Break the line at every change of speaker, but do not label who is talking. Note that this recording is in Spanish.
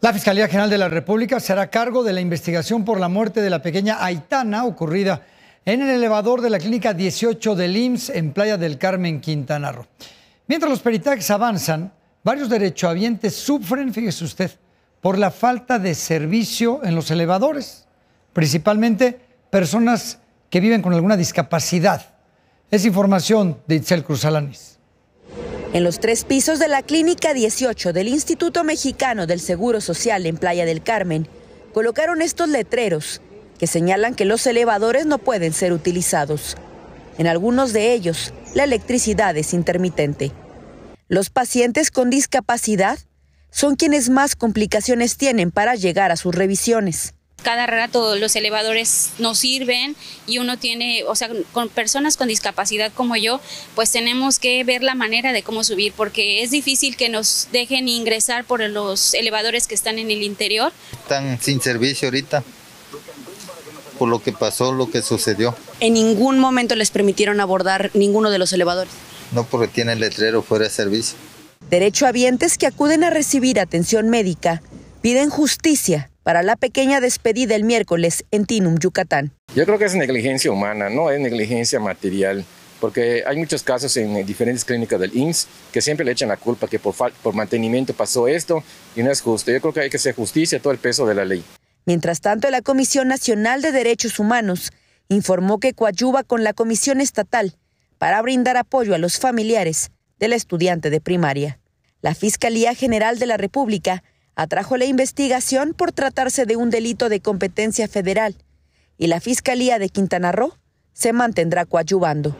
La Fiscalía General de la República se hará cargo de la investigación por la muerte de la pequeña Aitana ocurrida en el elevador de la Clínica 18 del IMSS en Playa del Carmen, Quintana Roo. Mientras los peritajes avanzan, varios derechohabientes sufren, fíjese usted, por la falta de servicio en los elevadores, principalmente personas que viven con alguna discapacidad. Es información de Itzel Alanis.
En los tres pisos de la Clínica 18 del Instituto Mexicano del Seguro Social en Playa del Carmen, colocaron estos letreros que señalan que los elevadores no pueden ser utilizados. En algunos de ellos, la electricidad es intermitente. Los pacientes con discapacidad son quienes más complicaciones tienen para llegar a sus revisiones.
Cada rato los elevadores no sirven y uno tiene, o sea, con personas con discapacidad como yo, pues tenemos que ver la manera de cómo subir, porque es difícil que nos dejen ingresar por los elevadores que están en el interior.
Están sin servicio ahorita por lo que pasó, lo que sucedió.
¿En ningún momento les permitieron abordar ninguno de los elevadores?
No, porque tiene letrero fuera de servicio.
Derecho Derechohabientes que acuden a recibir atención médica piden justicia para la pequeña despedida el miércoles en Tinum, Yucatán.
Yo creo
que es negligencia humana, no es negligencia material porque hay muchos casos en diferentes clínicas del ins que siempre le echan la culpa que por, por mantenimiento pasó esto y no es justo. Yo creo que hay que hacer justicia a todo el peso de la ley.
Mientras tanto, la Comisión Nacional de Derechos Humanos informó que coadyuva con la Comisión Estatal para brindar apoyo a los familiares del estudiante de primaria. La Fiscalía General de la República atrajo la investigación por tratarse de un delito de competencia federal y la Fiscalía de Quintana Roo se mantendrá coadyuvando.